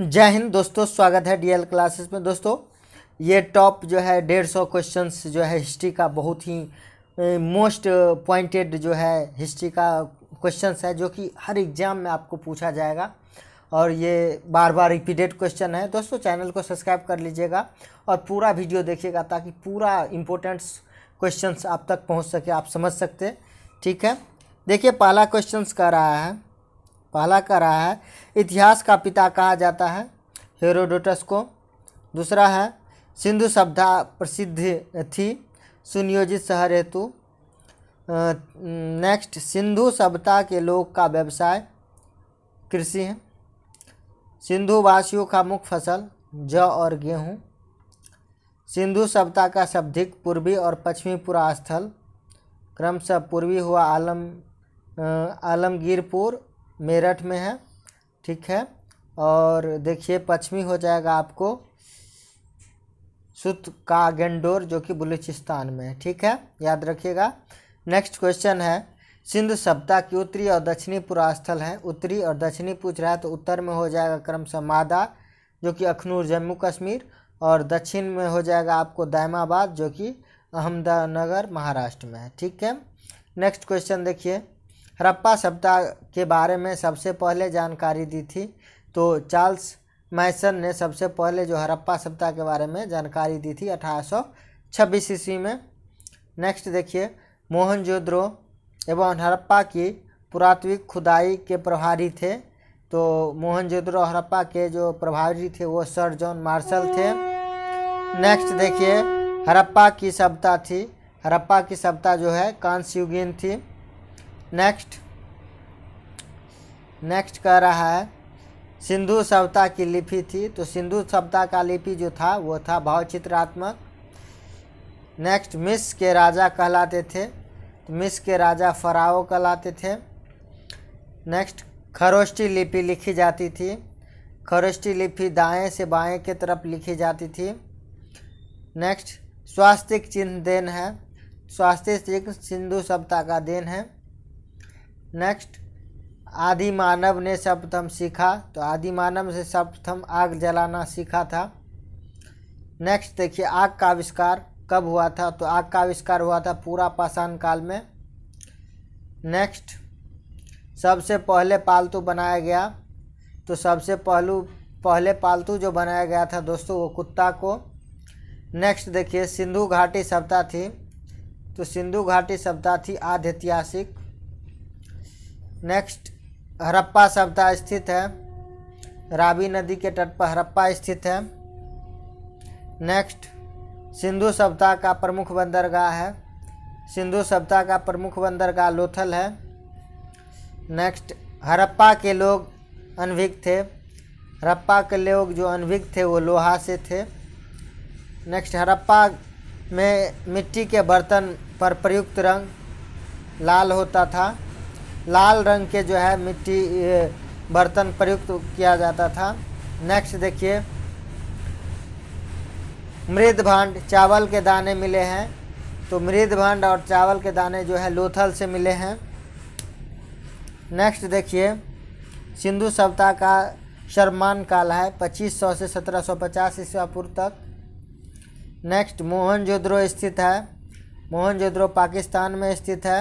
जय हिंद दोस्तों स्वागत है डीएल क्लासेस में दोस्तों ये टॉप जो है डेढ़ सौ क्वेश्चन जो है हिस्ट्री का बहुत ही मोस्ट पॉइंटेड जो है हिस्ट्री का क्वेश्चन है जो कि हर एग्ज़ाम में आपको पूछा जाएगा और ये बार बार रिपीटेड क्वेश्चन है दोस्तों चैनल को सब्सक्राइब कर लीजिएगा और पूरा वीडियो देखिएगा ताकि पूरा इम्पोर्टेंट्स क्वेश्चन आप तक पहुँच सके आप समझ सकते ठीक है देखिए पहला क्वेश्चन कर रहा है पहला कह रहा है इतिहास का पिता कहा जाता है हेरोडोटस को दूसरा है सिंधु सभ्यता प्रसिद्ध थी सुनियोजित शहर हेतु नेक्स्ट सिंधु सभ्यता के लोग का व्यवसाय कृषि है सिंधु वासियों का मुख्य फसल जौ और गेहूँ सिंधु सभ्यता का शब्दिक पूर्वी और पश्चिमी पुरास्थल क्रमशः पूर्वी हुआ आलम आलमगीरपुर मेरठ में है ठीक है और देखिए पश्चिमी हो जाएगा आपको सुत का गेंडोर जो कि बलूचिस्तान में है ठीक है याद रखिएगा नेक्स्ट क्वेश्चन है सिंधु सभ्यता की उत्तरी और दक्षिणी पुरास्थल है उत्तरी और दक्षिणी पूछ रहा है तो उत्तर में हो जाएगा क्रमशः मादा जो कि अखनूर जम्मू कश्मीर और दक्षिण में हो जाएगा आपको दायमाबाद जो कि अहमदनगर महाराष्ट्र में है ठीक है नेक्स्ट क्वेश्चन देखिए हड़प्पा सभ्यता के बारे में सबसे पहले जानकारी दी थी तो चार्ल्स मैसन ने सबसे पहले जो हड़प्पा सभ्यता के बारे में जानकारी दी थी अठारह ईस्वी में नेक्स्ट देखिए मोहनजोद्रो एवं हड़प्पा की पुरात्विक खुदाई के प्रभारी थे तो मोहनजोद्रो हड़प्पा के जो प्रभारी थे वो सर जॉन मार्शल थे नेक्स्ट देखिए हड़प्पा की सभ्यता थी हड़प्पा की सभ्यता जो है कांस्युगीन थी नेक्स्ट नेक्स्ट कह रहा है सिंधु सभ्यता की लिपि थी तो सिंधु सभ्यता का लिपि जो था वो था भावचित्रात्मक नेक्स्ट मिस के राजा कहलाते थे तो मिस के राजा फराओ कहलाते थे नेक्स्ट खरोष्टी लिपि लिखी जाती थी खरोष्टी लिपि दाएं से बाएं की तरफ लिखी जाती थी नेक्स्ट स्वास्तिक चिन्ह देन है स्वास्तिक चिन्ह सिंधु सभ्यता का देन है नेक्स्ट आदि मानव ने सप्तम सीखा तो आदि मानव से सप्तम आग जलाना सीखा था नेक्स्ट देखिए आग का आविष्कार कब हुआ था तो आग का आविष्कार हुआ था पूरा पाषाण काल में नेक्स्ट सबसे पहले पालतू बनाया गया तो सबसे पहलू पहले पालतू जो बनाया गया था दोस्तों वो कुत्ता को नेक्स्ट देखिए सिंधु घाटी सभ्यता थी तो सिंधु घाटी सभ्यता थी आध्यात्मिक नेक्स्ट हरप्पा सभ्यता स्थित है रावी नदी के तट पर हरप्पा स्थित है नेक्स्ट सिंधु सभ्यता का प्रमुख बंदरगाह है सिंधु सभ्यता का प्रमुख बंदरगाह लोथल है नेक्स्ट हरप्पा के लोग अनभिज्ञ थे हरप्पा के लोग जो अनभिज्ञ थे वो लोहा से थे नेक्स्ट हरप्पा में मिट्टी के बर्तन पर प्रयुक्त रंग लाल होता था लाल रंग के जो है मिट्टी बर्तन प्रयुक्त किया जाता था नेक्स्ट देखिए मृद भांड चावल के दाने मिले हैं तो मृद भांड और चावल के दाने जो है लोथल से मिले हैं नेक्स्ट देखिए सिंधु सभ्यता का शर्मान काल है 2500 से 1750 ईस्वी पूर्व तक नेक्स्ट मोहनजोद्रो स्थित है मोहनजोद्रो पाकिस्तान में स्थित है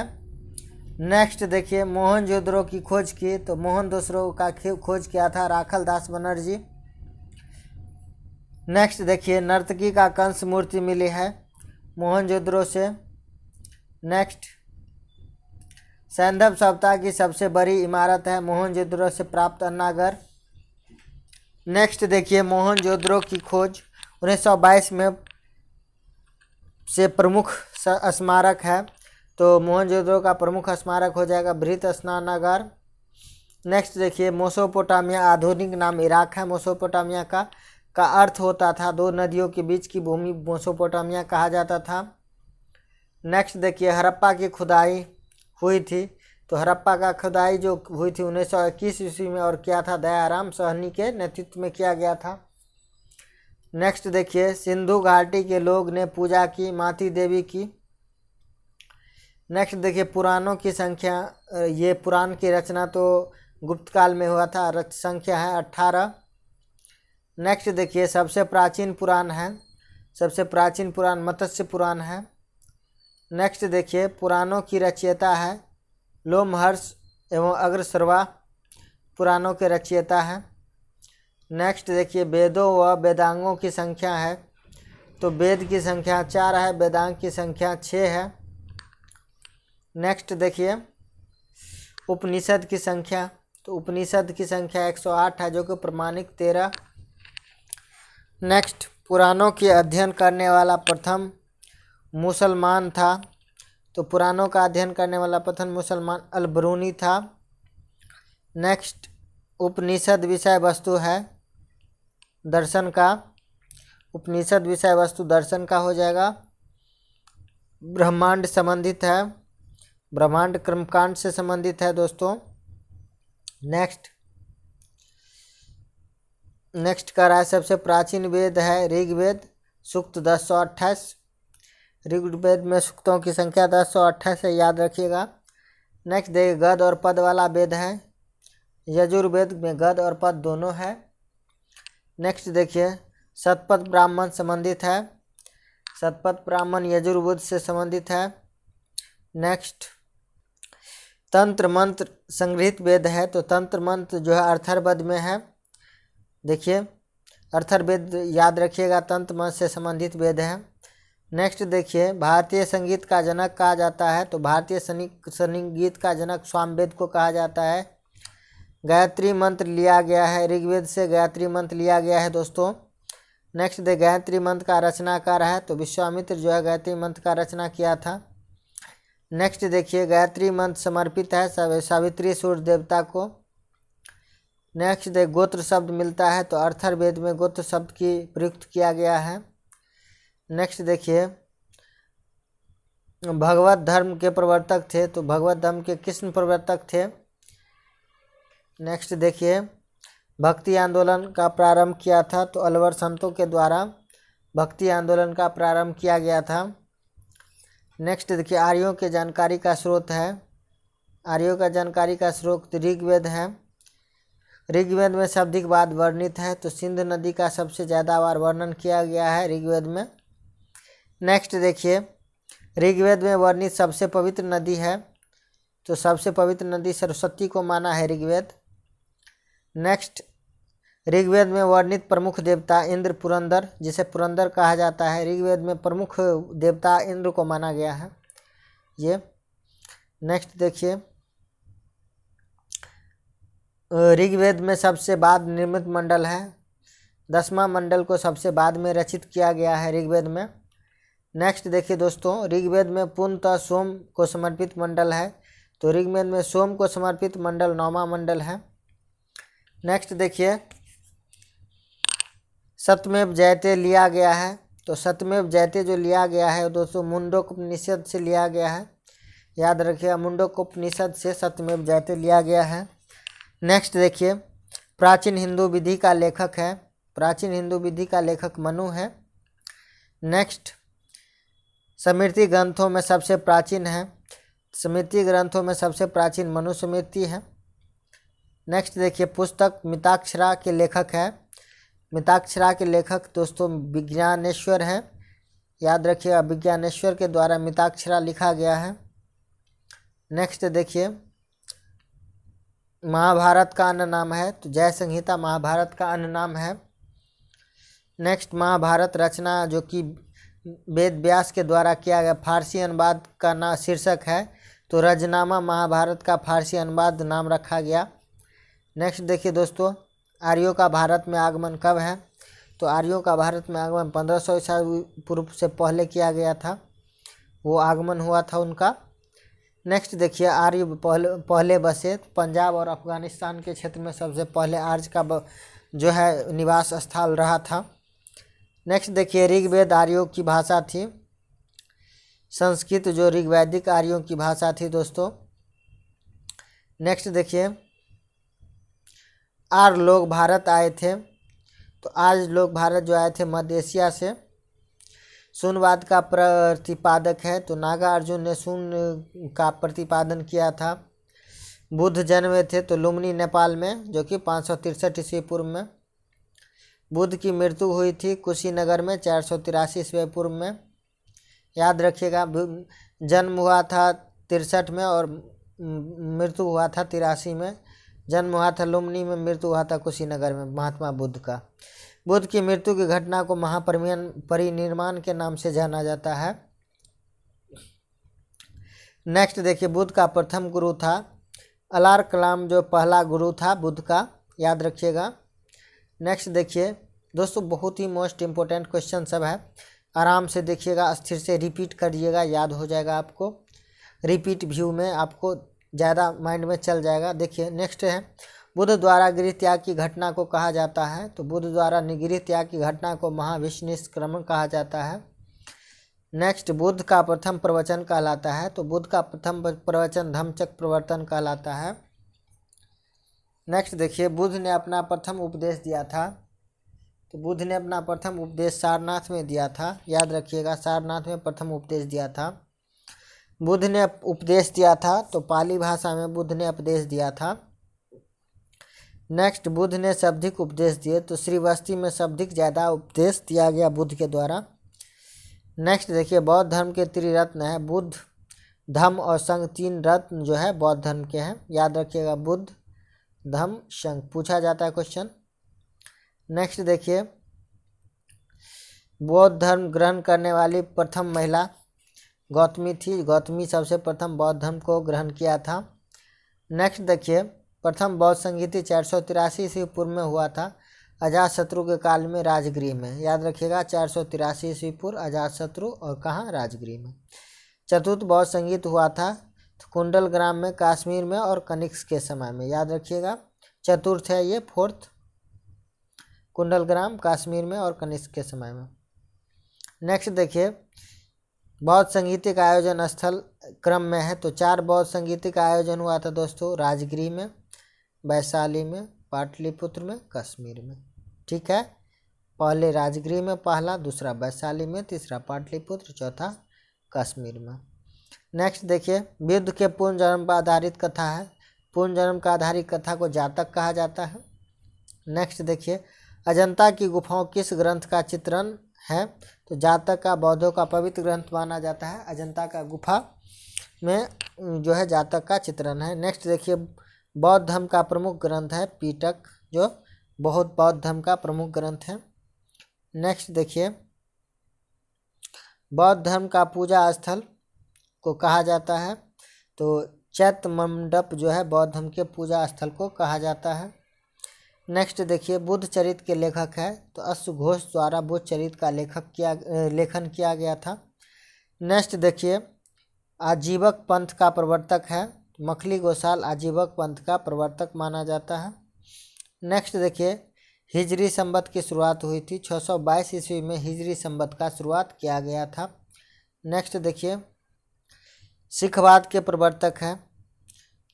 नेक्स्ट देखिए जोद्रो की खोज की तो मोहन दोसरो का खोज किया था राखल दास बनर्जी नेक्स्ट देखिए नर्तकी का कंस मूर्ति मिली है जोद्रो से नेक्स्ट सैंधव सप्ताह की सबसे बड़ी इमारत है जोद्रो से प्राप्त अन्नागर नेक्स्ट देखिए जोद्रो की खोज 1922 में से प्रमुख स्मारक है तो मोहनजोदड़ो का प्रमुख स्मारक हो जाएगा बृहत स्नानगर नेक्स्ट देखिए मोसोपोटामिया आधुनिक नाम इराक है मोसोपोटामिया का का अर्थ होता था दो नदियों के बीच की भूमि मोसोपोटामिया कहा जाता था नेक्स्ट देखिए हरप्पा की खुदाई हुई थी तो हरप्पा का खुदाई जो हुई थी उन्नीस सौ इक्कीस ईस्वी में और किया था दयाराम सहनी के नेतृत्व में किया गया था नेक्स्ट देखिए सिंधु घाटी के लोग ने पूजा की माती देवी की नेक्स्ट देखिए पुराणों की संख्या ये पुराण की रचना तो गुप्त काल में हुआ था रच संख्या है अट्ठारह नेक्स्ट देखिए सबसे प्राचीन पुराण है सबसे प्राचीन पुराण मत्स्य पुराण है नेक्स्ट देखिए पुराणों की रचयिता है लोमहर्ष एवं अग्रसर्वा पुराणों के रचयिता है नेक्स्ट देखिए वेदों व वेदांगों की संख्या है तो वेद की संख्या चार है वेदांग की संख्या छः है नेक्स्ट देखिए उपनिषद की संख्या तो उपनिषद की संख्या 108 है जो कि प्रमाणिक तेरह नेक्स्ट पुराणों के अध्ययन करने वाला प्रथम मुसलमान था तो पुराणों का अध्ययन करने वाला प्रथम मुसलमान अलबरूनी था नेक्स्ट उपनिषद विषय वस्तु है दर्शन का उपनिषद विषय वस्तु दर्शन का हो जाएगा ब्रह्मांड संबंधित है ब्रह्मांड क्रमकांड से संबंधित है दोस्तों नेक्स्ट नेक्स्ट रहा है सबसे प्राचीन वेद है ऋग्वेद सूक्त दस सौ अट्ठाईस ऋग्वेद में सूक्तों की संख्या दस सौ अट्ठाईस है याद रखिएगा नेक्स्ट देखिए गद और पद वाला वेद है यजुर्वेद में गद और पद दोनों है नेक्स्ट देखिए सतपद ब्राह्मण संबंधित है सतपथ ब्राह्मण यजुर्वेद से संबंधित है नेक्स्ट तंत्र मंत्र संग्रहित वेद है तो तंत्र मंत्र जो है अर्थर्वद में है देखिए अर्थर्वेद याद रखिएगा तंत्र मंत्र से संबंधित वेद है नेक्स्ट देखिए भारतीय संगीत का जनक कहा जाता है तो भारतीय संगीत का जनक स्वामवेद को कहा जाता है गायत्री मंत्र लिया गया है ऋग्वेद से गायत्री मंत्र लिया गया है दोस्तों नेक्स्ट दे गायत्री मंत्र का रचनाकार है तो विश्वामित्र जो है गायत्री मंत्र का रचना किया था नेक्स्ट देखिए गायत्री मंत्र समर्पित है सावित्री सूर्य देवता को नेक्स्ट देख गोत्र शब्द मिलता है तो अर्थर वेद में गोत्र शब्द की प्रयुक्त किया गया है नेक्स्ट देखिए भगवत धर्म के प्रवर्तक थे तो भगवत धर्म के कृष्ण प्रवर्तक थे नेक्स्ट देखिए भक्ति आंदोलन का प्रारंभ किया था तो अलवर संतों के द्वारा भक्ति आंदोलन का प्रारंभ किया गया था नेक्स्ट देखिए आर्यों के जानकारी का स्रोत है आर्यों का जानकारी का स्रोत ऋग्वेद है ऋग्वेद में शब्दिक बात वर्णित है तो सिंध नदी का सबसे ज़्यादा बार वर्णन किया गया है ऋग्वेद में नेक्स्ट देखिए ऋग्वेद में वर्णित सबसे पवित्र नदी है तो सबसे पवित्र नदी सरस्वती को माना है ऋग्वेद नेक्स्ट ऋग्वेद में वर्णित प्रमुख देवता इंद्र पुरंदर जिसे पुरंदर कहा जाता है ऋग्वेद में प्रमुख देवता इंद्र को माना गया है ये नेक्स्ट देखिए ऋग्वेद में सबसे बाद निर्मित मंडल है दसवां मंडल को सबसे बाद में रचित किया गया है ऋग्वेद में नेक्स्ट देखिए दोस्तों ऋग्वेद में पूर्णतः सोम को समर्पित मंडल है तो ऋग्वेद में सोम को समर्पित मंडल नौवा मंडल है नेक्स्ट देखिए सत्यमेव जयते लिया गया है तो सत्यमेव जयते जो लिया गया है दोस्तों उपनिषद से लिया गया है याद रखिए उपनिषद से सत्यमेव जयते लिया गया है नेक्स्ट देखिए प्राचीन हिंदू विधि का लेखक है प्राचीन हिंदू विधि का लेखक मनु है नेक्स्ट स्मृति ग्रंथों में सबसे प्राचीन है स्मृति ग्रंथों में सबसे प्राचीन मनुस्मृति है नेक्स्ट देखिए पुस्तक मिताक्षरा के लेखक है मिताक्षरा के लेखक दोस्तों विज्ञानेश्वर हैं याद रखिएगा विज्ञानेश्वर के द्वारा मिताक्षरा लिखा गया है नेक्स्ट देखिए महाभारत का अन्य नाम है तो जय संहिता महाभारत का अन्य नाम है नेक्स्ट महाभारत रचना जो कि वेद व्यास के द्वारा किया गया फारसी अनुवाद का नाम शीर्षक है तो रजनामा महाभारत का फारसी अनुवाद नाम रखा गया नेक्स्ट देखिए दोस्तों आर्यों का भारत में आगमन कब है तो आर्यों का भारत में आगमन पंद्रह सौ ईसा पूर्व से पहले किया गया था वो आगमन हुआ था उनका नेक्स्ट देखिए आर्य पहले पहले बसे पंजाब और अफगानिस्तान के क्षेत्र में सबसे पहले आर्य का जो है निवास स्थल रहा था नेक्स्ट देखिए ऋग्वेद आर्यों की भाषा थी संस्कृत जो ऋग्वैदिक आर्यों की भाषा थी दोस्तों नेक्स्ट देखिए आर लोग भारत आए थे तो आज लोग भारत जो आए थे मध्य एशिया से सुनवाद का प्रतिपादक है तो नागार्जुन ने सुन का प्रतिपादन किया था बुद्ध जन्मे थे तो लुमनी नेपाल में जो कि पाँच सौ तिरसठ ईस्वी पूर्व में बुद्ध की मृत्यु हुई थी कुशीनगर में चार सौ तिरासी ईस्वी पूर्व में याद रखिएगा जन्म हुआ था तिरसठ में और मृत्यु हुआ था तिरासी में जन्म हुआ था लुम्बनी में मृत्यु हुआ था कुशीनगर में महात्मा बुद्ध का बुद्ध की मृत्यु की घटना को महापरिमान परिनिर्माण के नाम से जाना जाता है नेक्स्ट देखिए बुद्ध का प्रथम गुरु था अलार कलाम जो पहला गुरु था बुद्ध का याद रखिएगा नेक्स्ट देखिए दोस्तों बहुत ही मोस्ट इम्पोर्टेंट क्वेश्चन सब है आराम से देखिएगा स्थिर से रिपीट करिएगा याद हो जाएगा आपको रिपीट व्यू में आपको ज़्यादा माइंड में चल जाएगा देखिए नेक्स्ट है बुद्ध द्वारा गृह त्याग की घटना को कहा जाता है तो बुद्ध द्वारा निगृह त्याग की घटना को महाविष्णुष्क्रमण कहा जाता है नेक्स्ट बुद्ध का प्रथम प्रवचन कहलाता है तो बुद्ध का प्रथम प्रवचन धमचक प्रवर्तन कहलाता है नेक्स्ट देखिए बुद्ध ने अपना प्रथम उपदेश दिया था तो बुद्ध ने अपना प्रथम उपदेश सारनाथ में दिया था याद रखिएगा सारनाथ में प्रथम उपदेश दिया था बुद्ध ने उपदेश दिया था तो पाली भाषा में बुद्ध ने उपदेश दिया था नेक्स्ट बुद्ध ने शब्दिक उपदेश दिए तो श्रीवस्ती में शब्दिक ज़्यादा उपदेश दिया गया बुद्ध के द्वारा नेक्स्ट देखिए बौद्ध धर्म के त्रिरत्न है बुद्ध धम और संघ तीन रत्न जो है बौद्ध धर्म के हैं याद रखिएगा बुद्ध धम संघ पूछा जाता है क्वेश्चन नेक्स्ट देखिए बौद्ध धर्म ग्रहण करने वाली प्रथम महिला गौतमी थी गौतमी सबसे प्रथम बौद्ध धर्म को ग्रहण किया था नेक्स्ट देखिए प्रथम बौद्ध संगीति चार सौ तिरासी ईस्वी पूर्व में हुआ था अजात शत्रु के काल में राजगृह में याद रखिएगा चार सौ तिरासी ईस्वी पूर्व अजात शत्रु और कहाँ राजगृह में चतुर्थ बौद्ध संगीत हुआ था कुंडल ग्राम में काश्मीर में और कनिक्स के समय में याद रखिएगा चतुर्थ है ये फोर्थ कुंडल ग्राम काश्मीर में और कनिष्क के समय में नेक्स्ट देखिए बौद्ध संगीतिक आयोजन स्थल क्रम में है तो चार बौद्ध संगीतिक आयोजन हुआ था दोस्तों राजगिरी में वैशाली में पाटलिपुत्र में कश्मीर में ठीक है पहले राजगिरी में पहला दूसरा वैशाली में तीसरा पाटलिपुत्र चौथा कश्मीर में नेक्स्ट देखिए बुद्ध के पूर्ण जन्म पर आधारित कथा है पूर्ण जन्म का आधारित कथा को जातक कहा जाता है नेक्स्ट देखिए अजंता की गुफाओं किस ग्रंथ का चित्रण है तो जातक का बौद्धों का पवित्र ग्रंथ माना जाता है अजंता का गुफा में जो है जातक का चित्रण है नेक्स्ट देखिए बौद्ध धर्म का प्रमुख ग्रंथ है पीटक जो बहुत बौद्ध धर्म का प्रमुख ग्रंथ है नेक्स्ट देखिए बौद्ध धर्म का पूजा स्थल को कहा जाता है तो चैत मंडप जो है बौद्ध धर्म के पूजा स्थल को कहा जाता है नेक्स्ट देखिए बुद्ध चरित के लेखक है तो अश्वघोष द्वारा बुद्ध चरित का लेखक किया लेखन किया गया था नेक्स्ट देखिए आजीवक पंथ का प्रवर्तक है तो मखली गोसाल आजीवक पंथ का प्रवर्तक माना जाता है नेक्स्ट देखिए हिजरी संबत की शुरुआत हुई थी 622 ईस्वी में हिजरी संबत का शुरुआत किया गया था नेक्स्ट देखिए सिखवाद के प्रवर्तक हैं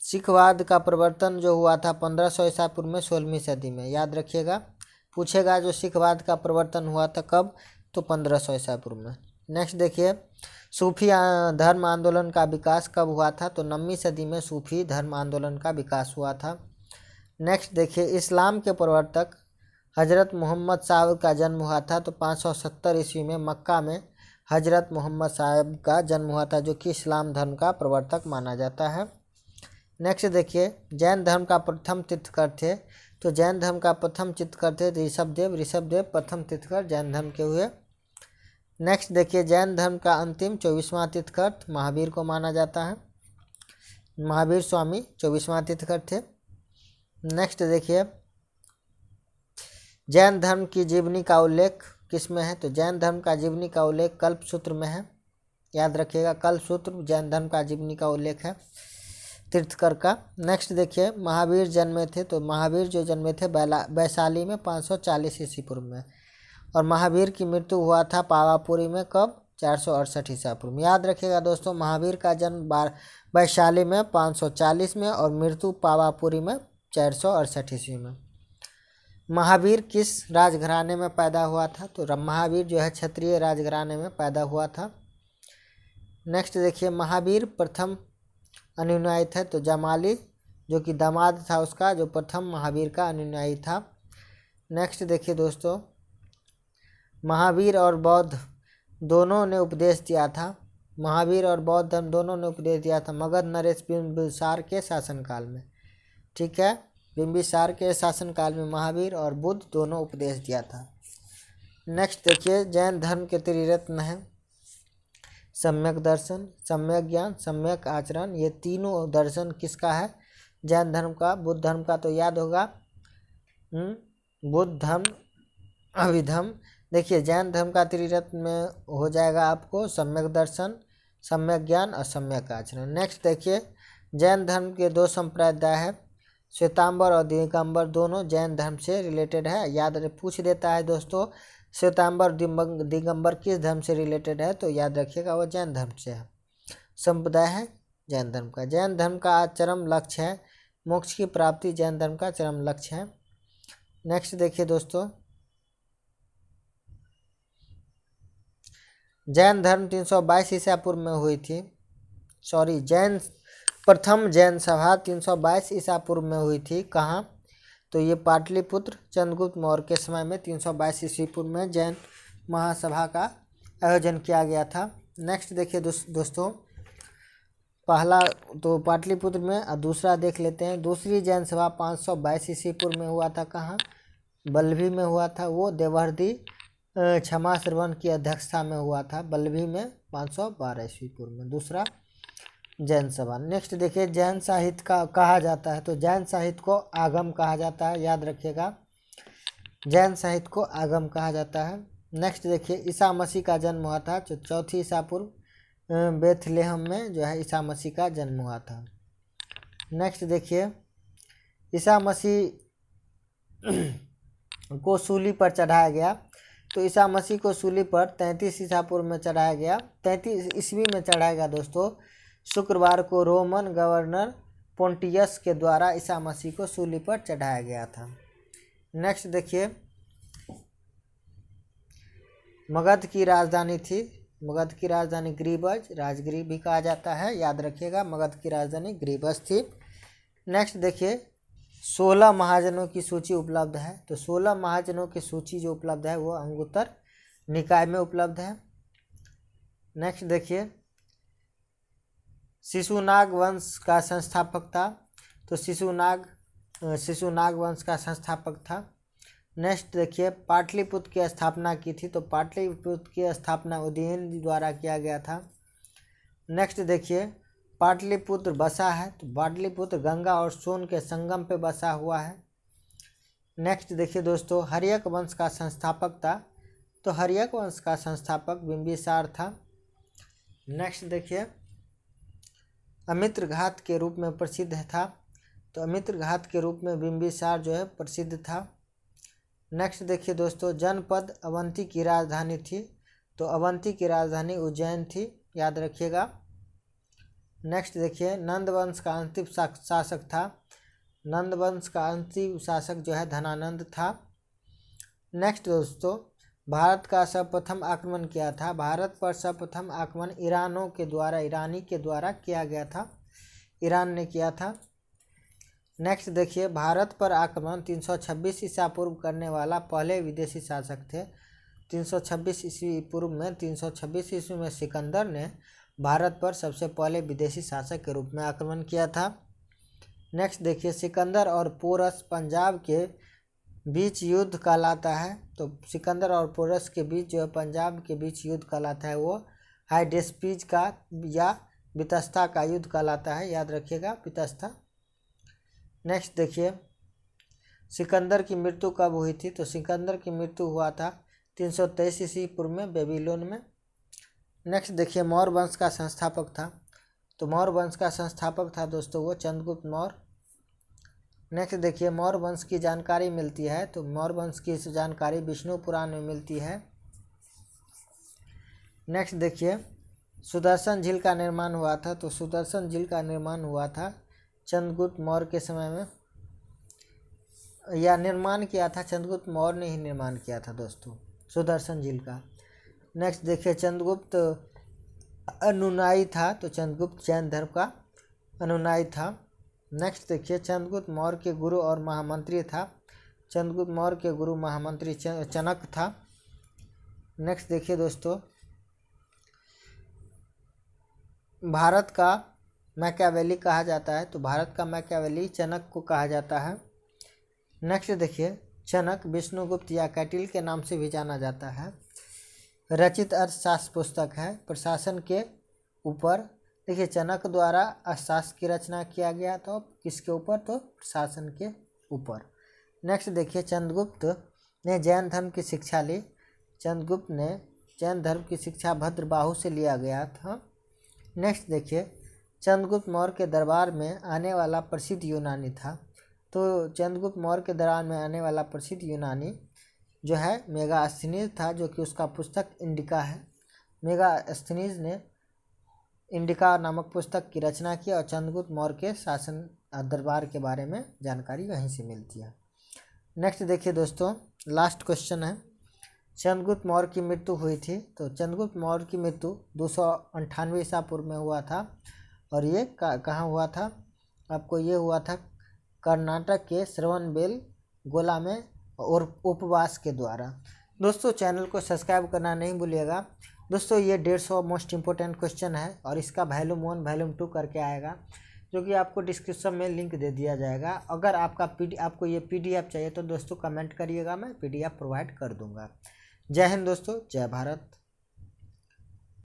सिखवाद का प्रवर्तन जो हुआ था पंद्रह सौ ईसा पूर्व में सोलहवीं सदी में याद रखिएगा पूछेगा जो सिखवाद का प्रवर्तन हुआ था कब तो पंद्रह सौ ईसा पूर्व में नेक्स्ट देखिए सूफी धर्म आंदोलन का विकास कब हुआ था तो नवीं सदी में सूफी धर्म आंदोलन का विकास हुआ था नेक्स्ट देखिए इस्लाम के प्रवर्तक हज़रत मोहम्मद साहब का जन्म हुआ था तो सत्तर ईस्वी में मक्का में हज़रत मोहम्मद साहब का जन्म हुआ था जो कि इस्लाम धर्म का प्रवर्तक माना जाता है नेक्स्ट देखिए जैन धर्म का प्रथम तीर्थकर थे तो जैन धर्म का प्रथम तीर्थकर थे ऋषभ देव प्रथम तीर्थकर जैन धर्म के हुए नेक्स्ट देखिए जैन धर्म का अंतिम चौबीसवां तीर्थकर महावीर को माना जाता है महावीर स्वामी चौबीसवां तीर्थकर थे नेक्स्ट देखिए जैन धर्म की जीवनी का उल्लेख किस में है तो जैन धर्म का जीवनी का उल्लेख कल्प सूत्र में है याद रखिएगा कल्प सूत्र जैन धर्म का जीवनी का उल्लेख है तीर्थकर का नेक्स्ट देखिए महावीर जन्मे थे तो महावीर जो जन्मे थे बैला वैशाली में 540 ईस्वी पूर्व में और महावीर की मृत्यु हुआ था पावापुरी में कब चार सौ अड़सठ ईसा पूर्व याद रखिएगा दोस्तों महावीर का जन्म बार वैशाली में 540 में और मृत्यु पावापुरी में चार सौ अड़सठ ईस्वी में महावीर किस राजघराने में पैदा हुआ था तो महावीर जो है क्षत्रिय राजघराने में पैदा हुआ था नेक्स्ट देखिए महावीर प्रथम अनुयायी थे तो जमाली जो कि दामाद था उसका जो प्रथम महावीर का अनुयायी था नेक्स्ट देखिए दोस्तों महावीर और बौद्ध दोनों ने उपदेश दिया था महावीर और बौद्ध धर्म दोनों ने उपदेश दिया था मगध नरेश बिंबिसार के शासनकाल में ठीक है बिंबिसार के शासनकाल में महावीर और बुद्ध दोनों उपदेश दिया था नेक्स्ट देखिए जैन धर्म के त्रिरत्न हैं सम्यक दर्शन सम्यक ज्ञान सम्यक आचरण ये तीनों दर्शन किसका है जैन धर्म का बुद्ध धर्म का तो याद होगा हम्म, बुद्ध धर्म अभिधम देखिए जैन धर्म का त्रिरत्न में हो जाएगा आपको सम्यक दर्शन सम्यक ज्ञान और सम्यक आचरण नेक्स्ट देखिए जैन धर्म के दो संप्रदाय हैं श्वेतांबर और दिगंबर दोनों जैन धर्म से रिलेटेड है याद पूछ देता है दोस्तों श्वेताम्बर दिगंबर किस धर्म से रिलेटेड है तो याद रखिएगा वो जैन धर्म से है संप्रदाय है जैन धर्म का जैन धर्म का चरम लक्ष्य है मोक्ष की प्राप्ति जैन धर्म का चरम लक्ष्य है नेक्स्ट देखिए दोस्तों जैन धर्म 322 ईसा पूर्व में हुई थी सॉरी जैन प्रथम जैन सभा 322 ईसा पूर्व में हुई थी कहाँ तो ये पाटलिपुत्र चंद्रगुप्त मौर्य के समय में तीन सौ बाईस ईस्वी पूर्व में जैन महासभा का आयोजन किया गया था नेक्स्ट देखिए दोस्तों पहला तो पाटलिपुत्र में और दूसरा देख लेते हैं दूसरी जैन सभा पाँच सौ बाईस ईस्वी पूर्व में हुआ था कहाँ बल्लभी में हुआ था वो देवहर्दी क्षमा श्रवण की अध्यक्षता में हुआ था बल्लभी में पाँच सौ बारह ईस्वी पूर्व में दूसरा जैन सभा नेक्स्ट देखिए जैन साहित्य का कहा जाता है तो जैन साहित्य को आगम कहा जाता है याद रखिएगा जैन साहित्य को आगम कहा जाता है नेक्स्ट देखिए ईसा मसीह का जन्म हुआ था जो तो चौथी ईसा पूर्व बेथलेहम में जो है ईसा मसीह का जन्म हुआ था नेक्स्ट देखिए ईसा मसीह को सूली पर चढ़ाया गया तो ईसा मसीह को सूली पर तैंतीस ईसा पूर्व में चढ़ाया गया तैंतीस ईस्वी में चढ़ाया गया दोस्तों शुक्रवार को रोमन गवर्नर पोंटियस के द्वारा ईसा मसीह को सूली पर चढ़ाया गया था नेक्स्ट देखिए मगध की राजधानी थी मगध की राजधानी ग्रीबज राजगिरी भी कहा जाता है याद रखिएगा मगध की राजधानी ग्रीबज थी नेक्स्ट देखिए सोलह महाजनों की सूची उपलब्ध है तो सोलह महाजनों की सूची जो उपलब्ध है वो अंगुतर निकाय में उपलब्ध है नेक्स्ट देखिए शिशुनाग वंश का संस्थापक था तो शिशुनाग शिशुनाग वंश का संस्थापक था नेक्स्ट देखिए पाटलिपुत्र की स्थापना की थी तो पाटलिपुत्र की स्थापना उदयन द्वारा किया गया था नेक्स्ट देखिए पाटलिपुत्र बसा है तो पाटलिपुत्र गंगा और सोन के संगम पे बसा हुआ है नेक्स्ट देखिए दोस्तों हरियक वंश का संस्थापक था तो हरियक वंश का संस्थापक बिम्बिसार था नेक्स्ट देखिए अमित्र घात के रूप में प्रसिद्ध था तो अमित्र घात के रूप में बिम्बिसार जो है प्रसिद्ध था नेक्स्ट देखिए दोस्तों जनपद अवंती की राजधानी थी तो अवंती की राजधानी उज्जैन थी याद रखिएगा नेक्स्ट देखिए नंदवंश का अंतिम शासक था नंदवंश का अंतिम शासक जो है धनानंद था नेक्स्ट दोस्तों भारत का सर्वप्रथम आक्रमण किया था भारत पर सर्वप्रथम आक्रमण ईरानों के द्वारा ईरानी के द्वारा किया गया था ईरान ने किया था नेक्स्ट देखिए भारत पर आक्रमण 326 ईसा पूर्व करने वाला पहले विदेशी शासक थे 326 ईस्वी पूर्व में 326 ईस्वी में सिकंदर ने भारत पर सबसे पहले विदेशी शासक के रूप में आक्रमण किया था नेक्स्ट देखिए सिकंदर और पोरस पंजाब के बीच युद्ध कहलाता है तो सिकंदर और पोरस के बीच जो है पंजाब के बीच युद्ध कहलाता है वो हाइडेस्पीज का या वितस्था का युद्ध कहलाता है याद रखिएगा पितस्था नेक्स्ट देखिए सिकंदर की मृत्यु कब हुई थी तो सिकंदर की मृत्यु हुआ था तीन सौ तेईस ईस्वी पूर्व में बेबीलोन में नेक्स्ट देखिए मौर्य वंश का संस्थापक था तो मौर्य वंश का संस्थापक था दोस्तों वो चंद्रगुप्त मौर्य नेक्स्ट देखिए मौर्य वंश की जानकारी मिलती है तो मौर्य वंश की जानकारी विष्णु पुराण में मिलती है नेक्स्ट देखिए सुदर्शन झील का निर्माण हुआ था तो सुदर्शन झील का निर्माण हुआ था चंद्रगुप्त मौर्य के समय में या निर्माण किया था चंद्रगुप्त मौर्य ने ही निर्माण किया था दोस्तों सुदर्शन झील का नेक्स्ट देखिए चंद्रगुप्त अनुनायी था तो चंद्रगुप्त जैन धर्म का अनुनायी था नेक्स्ट देखिए चंद्रगुप्त मौर्य के गुरु और महामंत्री था चंद्रगुप्त मौर्य के गुरु महामंत्री चनक था नेक्स्ट देखिए दोस्तों भारत का मैकेवेली कहा जाता है तो भारत का मैकेवेली चनक को कहा जाता है नेक्स्ट देखिए चनक विष्णुगुप्त या कैटिल के नाम से भी जाना जाता है रचित अर्थशास्त्र पुस्तक है प्रशासन के ऊपर देखिए जनक द्वारा अर्थशास्त्र की रचना किया गया तो किसके ऊपर तो प्रशासन के ऊपर नेक्स्ट देखिए चंद्रगुप्त ने जैन धर्म की शिक्षा ली चंद्रगुप्त ने जैन धर्म की शिक्षा भद्रबाहु से लिया गया था नेक्स्ट देखिए चंद्रगुप्त मौर्य के दरबार में आने वाला प्रसिद्ध यूनानी था तो चंद्रगुप्त मौर्य के दरबार में आने वाला प्रसिद्ध यूनानी जो है मेगा अस्थनीज था जो कि उसका पुस्तक इंडिका है मेगा अस्थनीज ने इंडिका नामक पुस्तक की रचना की और चंद्रगुप्त मौर्य के शासन दरबार के बारे में जानकारी वहीं से मिलती है नेक्स्ट देखिए दोस्तों लास्ट क्वेश्चन है चंद्रगुप्त मौर्य की मृत्यु हुई थी तो चंद्रगुप्त मौर्य की मृत्यु दो सौ अंठानवे ईसा पूर्व में हुआ था और ये कहाँ हुआ था आपको ये हुआ था कर्नाटक के श्रवणबेल गोला में और उपवास के द्वारा दोस्तों चैनल को सब्सक्राइब करना नहीं भूलिएगा दोस्तों ये डेढ़ सौ मोस्ट इंपॉर्टेंट क्वेश्चन है और इसका वैल्यूम वन वैल्यूम टू करके आएगा जो कि आपको डिस्क्रिप्शन में लिंक दे दिया जाएगा अगर आपका पी आपको ये पी चाहिए तो दोस्तों कमेंट करिएगा मैं पी प्रोवाइड कर दूँगा जय हिंद दोस्तों जय भारत